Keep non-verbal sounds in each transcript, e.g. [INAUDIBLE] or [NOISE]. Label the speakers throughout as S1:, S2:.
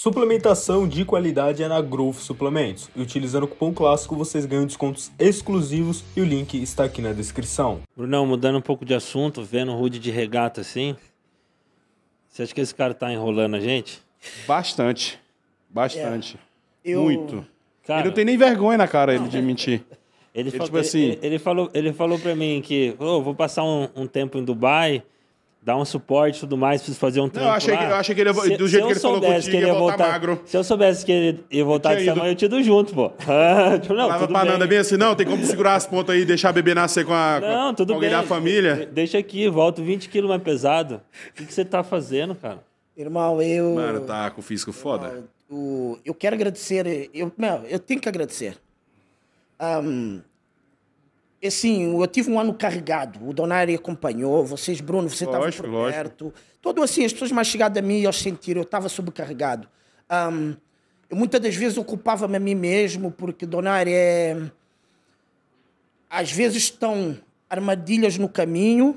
S1: Suplementação de qualidade é na Growth Suplementos e utilizando o cupom clássico vocês ganham descontos exclusivos e o link está aqui na descrição. Brunão, mudando um pouco de assunto, vendo o Rude de regata assim, você acha que esse cara tá enrolando a gente? Bastante, bastante, é, eu... muito. Cara, ele não tem nem vergonha na cara ele de mentir. Ele, ele, falou, tipo assim... ele, ele, falou, ele falou pra mim que oh, vou passar um, um tempo em Dubai dar um suporte e tudo mais, preciso fazer um trampo. Não, eu achei, que, eu achei que ele se, do jeito que ele falou contigo, que ele ia voltar, magro. Se eu soubesse que ele ia voltar de tamanho, eu tinha ido junto, pô. [LAUGHS] Tipo, não, Lava pra nada bem assim, não, tem como segurar as pontas aí e deixar a bebê nascer com, a, não, com alguém da família? Deixa aqui, volto 20 quilos mais pesado. O que, você tá
S2: fazendo, cara? Irmão, eu. Mano, tá
S1: com o físico foda.
S2: Irmão, Eu quero agradecer. Eu, meu, eu tenho que agradecer. Um, é assim, eu tive um ano carregado. O Donário acompanhou, vocês, Bruno, você estava por perto. Todo assim, as pessoas mais chegadas a mim, eles sentir, eu estava sobrecarregado. Um, eu, muitas das vezes ocupava-me a mim mesmo, porque Donário é... Às vezes estão armadilhas no caminho,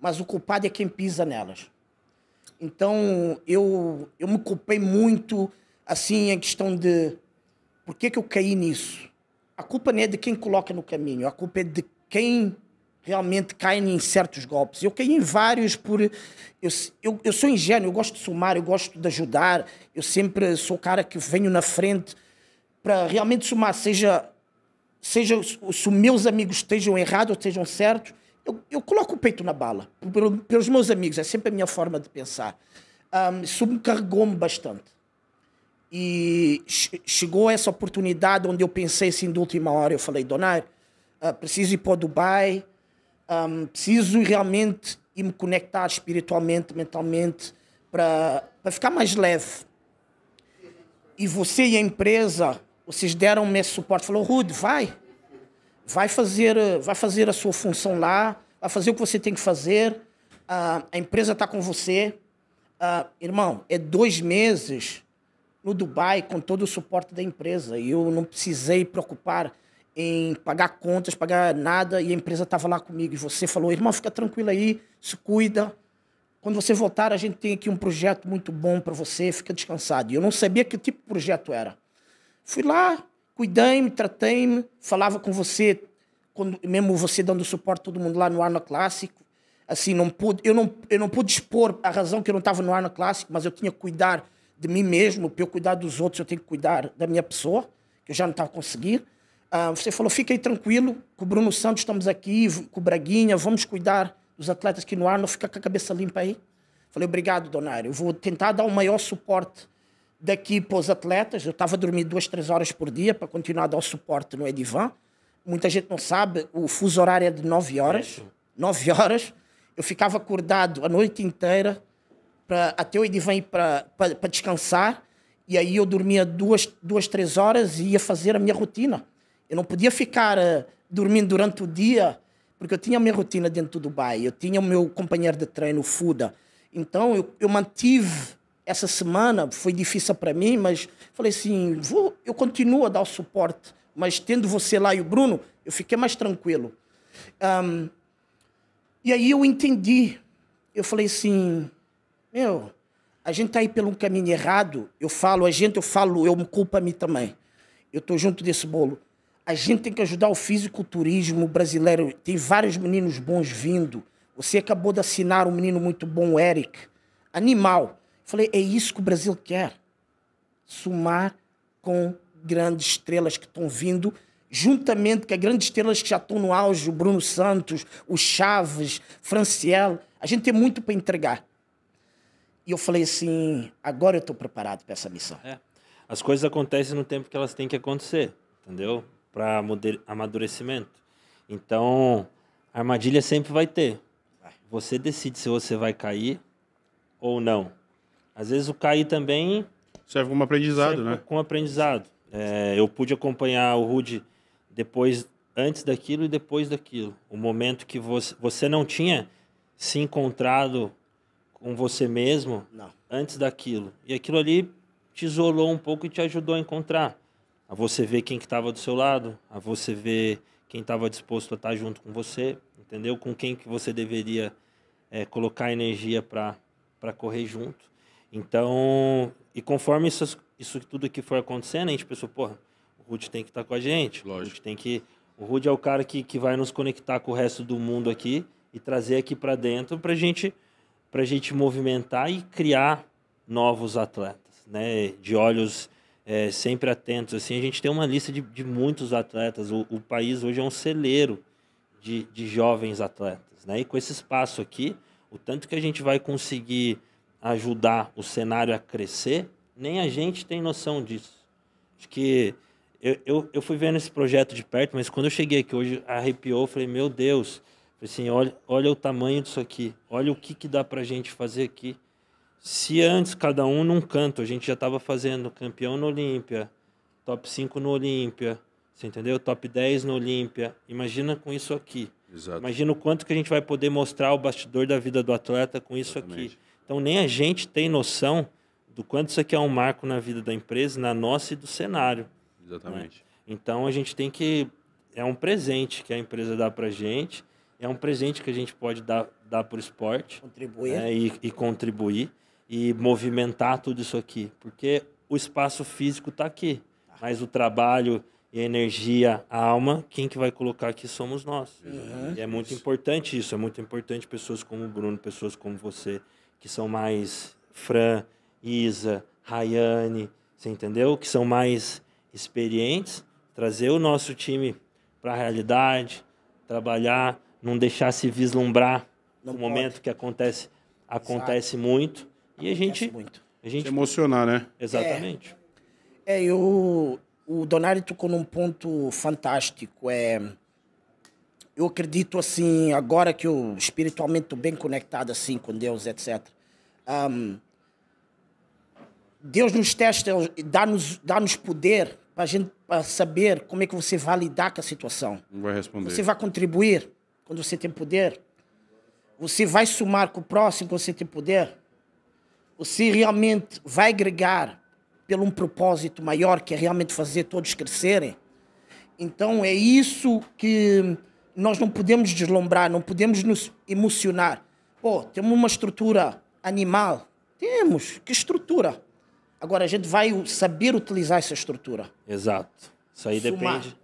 S2: mas o culpado é quem pisa nelas. Então, eu, eu me culpei muito, assim, em questão de... Por que, que eu caí nisso? a culpa não é de quem coloca no caminho, a culpa é de quem realmente cai em certos golpes. Eu caí em vários por. Eu, eu, eu sou ingênuo, eu gosto de somar, eu gosto de ajudar, eu sempre sou o cara que venho na frente para realmente somar, seja, seja se meus amigos estejam errados ou estejam certos, eu, eu coloco o peito na bala, pelos meus amigos, é sempre a minha forma de pensar. Um, isso me carregou-me bastante. E chegou essa oportunidade onde eu pensei assim, de última hora, eu falei, Donair, uh, preciso ir para Dubai, um, ah, preciso realmente ir me conectar espiritualmente, mentalmente, para ficar mais leve. E você e a empresa, vocês deram-me esse suporte. Falou, Rude, vai. Vai fazer, vai fazer a sua função lá, vai fazer o que você tem que fazer. Uh, a empresa está com você. Uh, irmão, é dois meses no Dubai com todo o suporte da empresa. E eu não precisei preocupar em pagar contas, pagar nada, e a empresa estava lá comigo. E você falou, irmão, fica tranquilo aí, se cuida. Quando você voltar, a gente tem aqui um projeto muito bom para você, fica descansado. E eu não sabia que tipo de projeto era. Fui lá, cuidei-me, tratei-me, falava com você, quando, mesmo você dando suporte todo mundo lá no Arna Clássico. Assim, não pude, eu, não, eu não pude expor a razão que eu não estava no Arna Clássico, mas eu tinha que cuidar de mim mesmo, para eu cuidar dos outros, eu tenho que cuidar da minha pessoa, que eu já não estava conseguir Ah, você falou, fique aí tranquilo, com o Bruno Santos estamos aqui, com o Braguinha, vamos cuidar dos atletas que no ar, não fica com a cabeça limpa aí. Falei, obrigado, Donário, eu vou tentar dar o maior suporte daqui para os atletas. Eu estava dormindo duas, três horas por dia para continuar a dar o suporte no Edivan. Muita gente não sabe, o fuso horário é de nove horas. nove horas. Eu ficava acordado a noite inteira para até o Edivan ir para descansar. E aí eu dormia duas, duas, três horas e ia fazer a minha rotina. Eu não podia ficar uh, dormindo durante o dia, porque eu tinha a minha rotina dentro do Dubai. Eu tinha o meu companheiro de treino, o Fuda. Então eu, eu mantive essa semana, foi difícil para mim, mas falei assim: vou, eu continuo a dar o suporte, mas tendo você lá e o Bruno, eu fiquei mais tranquilo. Um, e aí eu entendi. Eu falei assim: meu, a gente tá aí pelo um caminho errado. Eu falo, a gente, eu falo, eu me culpo a mim também. Eu estou junto desse bolo. A gente tem que ajudar o fisiculturismo brasileiro. Tem vários meninos bons vindo. Você acabou de assinar um menino muito bom, o Eric. Animal. Falei, é isso que o Brasil quer. Sumar com grandes estrelas que estão vindo, juntamente com as grandes estrelas que já estão no auge, o Bruno Santos, o Chaves, Franciel. A gente tem muito para entregar. E eu falei assim, agora eu estou preparado para essa missão.
S1: É. As coisas acontecem no tempo que elas têm que acontecer, entendeu? Para amadurecimento. Então, armadilha sempre vai ter. Você decide se você vai cair ou não. Às vezes o cair também... Serve como aprendizado, serve né? Como aprendizado. É, eu pude acompanhar o Rude depois, antes daquilo e depois daquilo. O momento que você, você não tinha se encontrado com você mesmo Não. antes daquilo. E aquilo ali te isolou um pouco e te ajudou a encontrar. A você ver quem que estava do seu lado, a você ver quem estava disposto a estar tá junto com você, entendeu? Com quem que você deveria é, colocar energia para correr junto. Então, e conforme isso, isso tudo que foi acontecendo, a gente pensou, porra, o Rude tem que estar tá com a gente. Lógico. O tem que... O Rude é o cara que, que vai nos conectar com o resto do mundo aqui e trazer aqui para dentro para a gente para a gente movimentar e criar novos atletas, né? De olhos é, sempre atentos. Assim, a gente tem uma lista de, de muitos atletas. O, o, país hoje é um celeiro de, de jovens atletas, né? E com esse espaço aqui, o tanto que a gente vai conseguir ajudar o cenário a crescer, nem a gente tem noção disso. Acho que eu, eu, eu fui vendo esse projeto de perto, mas quando eu cheguei aqui hoje, arrepiou, falei, meu Deus, Falei assim, olha, olha o tamanho disso aqui, olha o que, que dá a gente fazer aqui. Se antes cada um num canto, a gente já estava fazendo campeão no Olímpia, top 5 no Olímpia, você entendeu? Top 10 no Olímpia. Imagina com isso aqui. Exato. Imagina o quanto que a gente vai poder mostrar o bastidor da vida do atleta com isso Exatamente. aqui. Então nem a gente tem noção do quanto isso aqui é um marco na vida da empresa, na nossa e do cenário. Né? Exatamente. Né? Então a gente tem que é um presente que a empresa dá para a gente é um presente que a gente pode dar, dar para o esporte. Contribuir. Né, e, e contribuir. E movimentar tudo isso aqui. Porque o espaço físico está aqui. Mas o trabalho e a energia, a alma, quem que vai colocar aqui somos nós. Uhum. E é muito importante isso, é muito importante pessoas como o Bruno, pessoas como você, que são mais Fran, Isa, Rayane, você entendeu? Que são mais experientes, trazer o nosso time para a realidade, trabalhar não deixar se vislumbrar não momento pode. que acontece acontece Exato. muito
S2: e a gente muito.
S1: a gente se emocionar, né? Exatamente.
S2: É, é eu o Donário tocou num ponto fantástico, é eu acredito assim, agora que eu espiritualmente estou bem conectado assim com Deus, etc. Um, Deus nos testa, dá-nos dá -nos poder para a gente pra saber como é que você vai lidar com a situação. Vai responder. Você vai contribuir quando você tem poder? Você vai somar com o próximo quando você tem poder? Você realmente vai agregar pelo um propósito maior que é realmente fazer todos crescerem? Então é isso que nós não podemos deslumbrar, não podemos nos emocionar. Pô, temos uma estrutura animal. Temos. Que estrutura? Agora a gente vai saber utilizar essa estrutura.
S1: Exato. Isso aí Sumar. depende,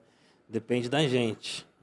S1: depende da gente.